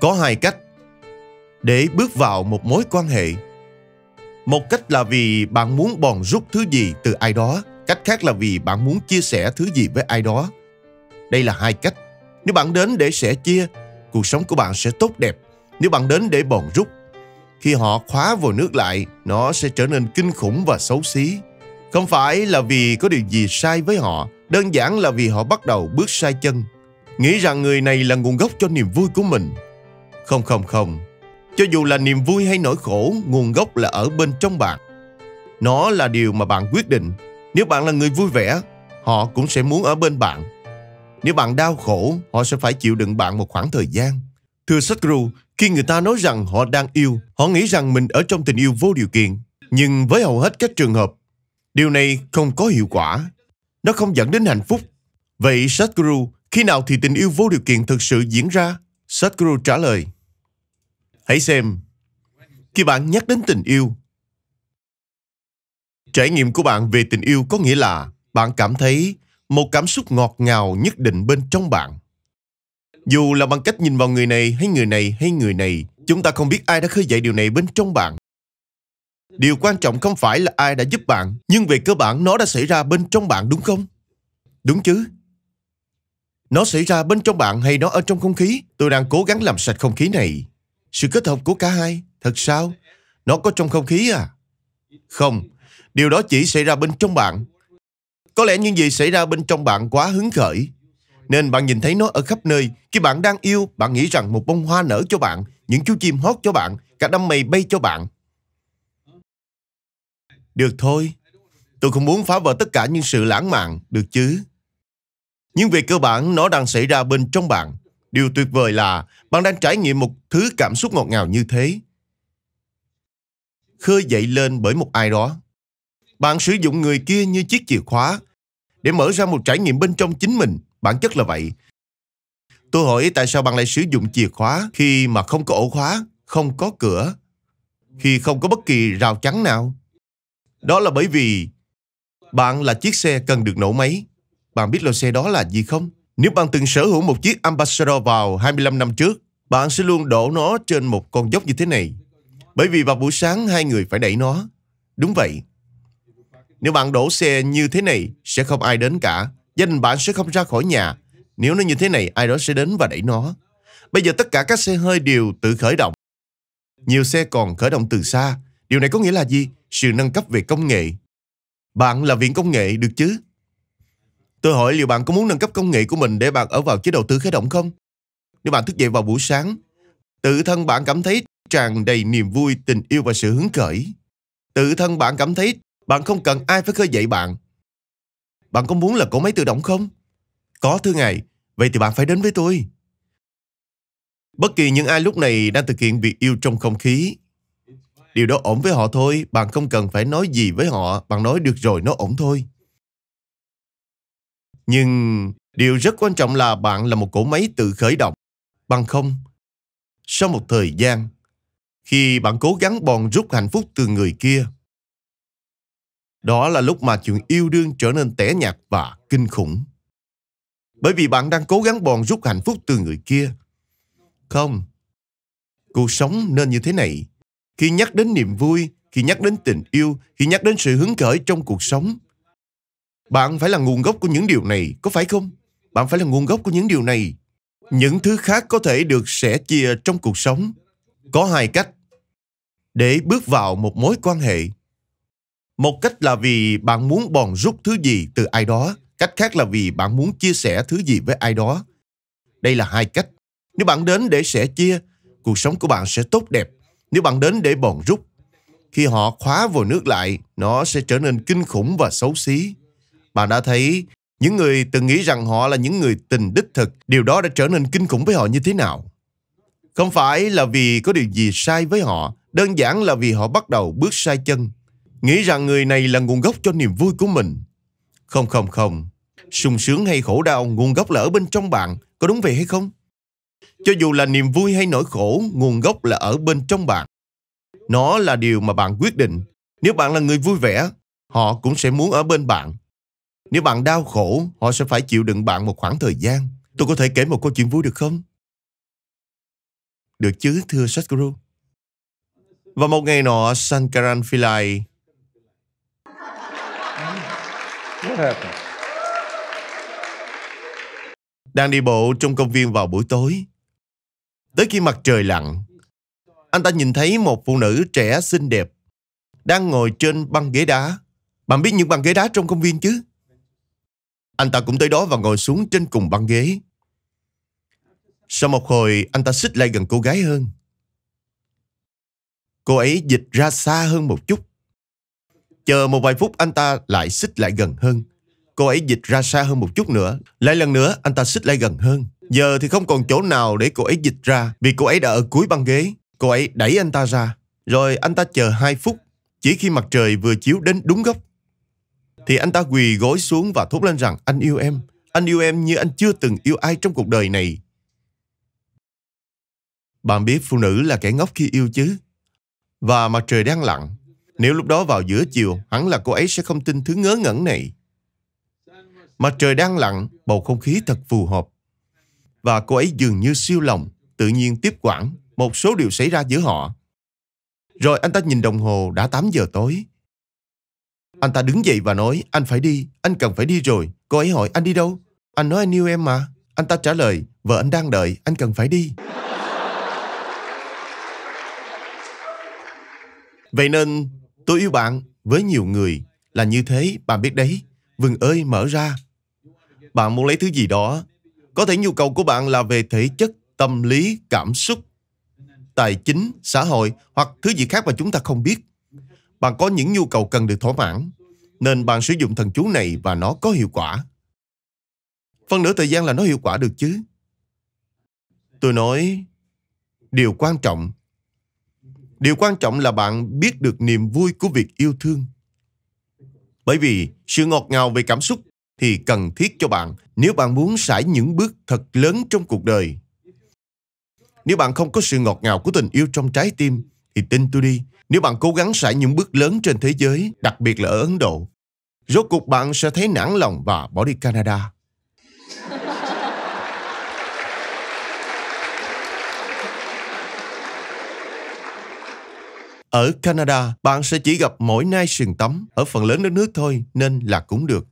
có hai cách để bước vào một mối quan hệ một cách là vì bạn muốn bòn rút thứ gì từ ai đó cách khác là vì bạn muốn chia sẻ thứ gì với ai đó đây là hai cách nếu bạn đến để sẻ chia cuộc sống của bạn sẽ tốt đẹp nếu bạn đến để bòn rút khi họ khóa vào nước lại nó sẽ trở nên kinh khủng và xấu xí không phải là vì có điều gì sai với họ đơn giản là vì họ bắt đầu bước sai chân nghĩ rằng người này là nguồn gốc cho niềm vui của mình không không không, cho dù là niềm vui hay nỗi khổ, nguồn gốc là ở bên trong bạn. Nó là điều mà bạn quyết định. Nếu bạn là người vui vẻ, họ cũng sẽ muốn ở bên bạn. Nếu bạn đau khổ, họ sẽ phải chịu đựng bạn một khoảng thời gian. Thưa Sadhguru, khi người ta nói rằng họ đang yêu, họ nghĩ rằng mình ở trong tình yêu vô điều kiện. Nhưng với hầu hết các trường hợp, điều này không có hiệu quả. Nó không dẫn đến hạnh phúc. Vậy Sadhguru, khi nào thì tình yêu vô điều kiện thực sự diễn ra? Sadhguru trả lời, Hãy xem, khi bạn nhắc đến tình yêu, trải nghiệm của bạn về tình yêu có nghĩa là bạn cảm thấy một cảm xúc ngọt ngào nhất định bên trong bạn. Dù là bằng cách nhìn vào người này hay người này hay người này, chúng ta không biết ai đã khơi dậy điều này bên trong bạn. Điều quan trọng không phải là ai đã giúp bạn, nhưng về cơ bản nó đã xảy ra bên trong bạn đúng không? Đúng chứ? Nó xảy ra bên trong bạn hay nó ở trong không khí? Tôi đang cố gắng làm sạch không khí này. Sự kết hợp của cả hai, thật sao? Nó có trong không khí à? Không, điều đó chỉ xảy ra bên trong bạn. Có lẽ những gì xảy ra bên trong bạn quá hứng khởi. Nên bạn nhìn thấy nó ở khắp nơi. Khi bạn đang yêu, bạn nghĩ rằng một bông hoa nở cho bạn, những chú chim hót cho bạn, cả đám mây bay cho bạn. Được thôi, tôi không muốn phá vỡ tất cả những sự lãng mạn, được chứ? Nhưng về cơ bản, nó đang xảy ra bên trong bạn. Điều tuyệt vời là bạn đang trải nghiệm một thứ cảm xúc ngọt ngào như thế. Khơi dậy lên bởi một ai đó. Bạn sử dụng người kia như chiếc chìa khóa để mở ra một trải nghiệm bên trong chính mình. Bản chất là vậy. Tôi hỏi tại sao bạn lại sử dụng chìa khóa khi mà không có ổ khóa, không có cửa, khi không có bất kỳ rào chắn nào. Đó là bởi vì bạn là chiếc xe cần được nổ máy. Bạn biết loại xe đó là gì không? Nếu bạn từng sở hữu một chiếc Ambassador vào 25 năm trước, bạn sẽ luôn đổ nó trên một con dốc như thế này. Bởi vì vào buổi sáng hai người phải đẩy nó. Đúng vậy. Nếu bạn đổ xe như thế này, sẽ không ai đến cả. Gia đình bạn sẽ không ra khỏi nhà. Nếu nó như thế này, ai đó sẽ đến và đẩy nó. Bây giờ tất cả các xe hơi đều tự khởi động. Nhiều xe còn khởi động từ xa. Điều này có nghĩa là gì? Sự nâng cấp về công nghệ. Bạn là viện công nghệ được chứ? Tôi hỏi liệu bạn có muốn nâng cấp công nghệ của mình để bạn ở vào chế độ tự khởi động không? Nếu bạn thức dậy vào buổi sáng, tự thân bạn cảm thấy tràn đầy niềm vui, tình yêu và sự hứng khởi. Tự thân bạn cảm thấy bạn không cần ai phải khơi dậy bạn. Bạn có muốn là cỗ máy tự động không? Có thưa ngài, vậy thì bạn phải đến với tôi. Bất kỳ những ai lúc này đang thực hiện việc yêu trong không khí, điều đó ổn với họ thôi, bạn không cần phải nói gì với họ, bạn nói được rồi nó ổn thôi. Nhưng điều rất quan trọng là bạn là một cỗ máy tự khởi động. Bằng không, sau một thời gian, khi bạn cố gắng bòn rút hạnh phúc từ người kia, đó là lúc mà chuyện yêu đương trở nên tẻ nhạt và kinh khủng. Bởi vì bạn đang cố gắng bòn rút hạnh phúc từ người kia. Không, cuộc sống nên như thế này. Khi nhắc đến niềm vui, khi nhắc đến tình yêu, khi nhắc đến sự hứng khởi trong cuộc sống, bạn phải là nguồn gốc của những điều này, có phải không? Bạn phải là nguồn gốc của những điều này. Những thứ khác có thể được sẻ chia trong cuộc sống. Có hai cách để bước vào một mối quan hệ. Một cách là vì bạn muốn bòn rút thứ gì từ ai đó, cách khác là vì bạn muốn chia sẻ thứ gì với ai đó. Đây là hai cách. Nếu bạn đến để sẻ chia, cuộc sống của bạn sẽ tốt đẹp. Nếu bạn đến để bòn rút, khi họ khóa vào nước lại, nó sẽ trở nên kinh khủng và xấu xí. Bạn đã thấy những người từng nghĩ rằng họ là những người tình đích thực, điều đó đã trở nên kinh khủng với họ như thế nào? Không phải là vì có điều gì sai với họ, đơn giản là vì họ bắt đầu bước sai chân, nghĩ rằng người này là nguồn gốc cho niềm vui của mình. Không không không, sung sướng hay khổ đau, nguồn gốc là ở bên trong bạn, có đúng vậy hay không? Cho dù là niềm vui hay nỗi khổ, nguồn gốc là ở bên trong bạn. Nó là điều mà bạn quyết định. Nếu bạn là người vui vẻ, họ cũng sẽ muốn ở bên bạn. Nếu bạn đau khổ, họ sẽ phải chịu đựng bạn một khoảng thời gian. Tôi có thể kể một câu chuyện vui được không? Được chứ, thưa Sadhguru. Và một ngày nọ, Sankaran Pillai đang đi bộ trong công viên vào buổi tối. Tới khi mặt trời lặn, anh ta nhìn thấy một phụ nữ trẻ xinh đẹp đang ngồi trên băng ghế đá. Bạn biết những băng ghế đá trong công viên chứ? Anh ta cũng tới đó và ngồi xuống trên cùng băng ghế. Sau một hồi, anh ta xích lại gần cô gái hơn. Cô ấy dịch ra xa hơn một chút. Chờ một vài phút anh ta lại xích lại gần hơn. Cô ấy dịch ra xa hơn một chút nữa. Lại lần nữa anh ta xích lại gần hơn. Giờ thì không còn chỗ nào để cô ấy dịch ra vì cô ấy đã ở cuối băng ghế. Cô ấy đẩy anh ta ra. Rồi anh ta chờ hai phút. Chỉ khi mặt trời vừa chiếu đến đúng góc thì anh ta quỳ gối xuống và thốt lên rằng anh yêu em, anh yêu em như anh chưa từng yêu ai trong cuộc đời này. Bạn biết phụ nữ là kẻ ngốc khi yêu chứ? Và mặt trời đang lặn, nếu lúc đó vào giữa chiều, hẳn là cô ấy sẽ không tin thứ ngớ ngẩn này. Mặt trời đang lặn, bầu không khí thật phù hợp. Và cô ấy dường như siêu lòng, tự nhiên tiếp quản một số điều xảy ra giữa họ. Rồi anh ta nhìn đồng hồ đã 8 giờ tối anh ta đứng dậy và nói, anh phải đi, anh cần phải đi rồi. Cô ấy hỏi, anh đi đâu? Anh nói anh yêu em mà. Anh ta trả lời, vợ anh đang đợi, anh cần phải đi. Vậy nên, tôi yêu bạn với nhiều người là như thế, bạn biết đấy. Vừng ơi, mở ra. Bạn muốn lấy thứ gì đó. Có thể nhu cầu của bạn là về thể chất, tâm lý, cảm xúc, tài chính, xã hội hoặc thứ gì khác mà chúng ta không biết bạn có những nhu cầu cần được thỏa mãn, nên bạn sử dụng thần chú này và nó có hiệu quả. Phần nửa thời gian là nó hiệu quả được chứ. Tôi nói, điều quan trọng, điều quan trọng là bạn biết được niềm vui của việc yêu thương. Bởi vì sự ngọt ngào về cảm xúc thì cần thiết cho bạn nếu bạn muốn sải những bước thật lớn trong cuộc đời. Nếu bạn không có sự ngọt ngào của tình yêu trong trái tim thì tin tôi đi, nếu bạn cố gắng sải những bước lớn trên thế giới, đặc biệt là ở Ấn Độ, rốt cuộc bạn sẽ thấy nản lòng và bỏ đi Canada. Ở Canada, bạn sẽ chỉ gặp mỗi nai sừng tắm ở phần lớn đất nước thôi, nên là cũng được.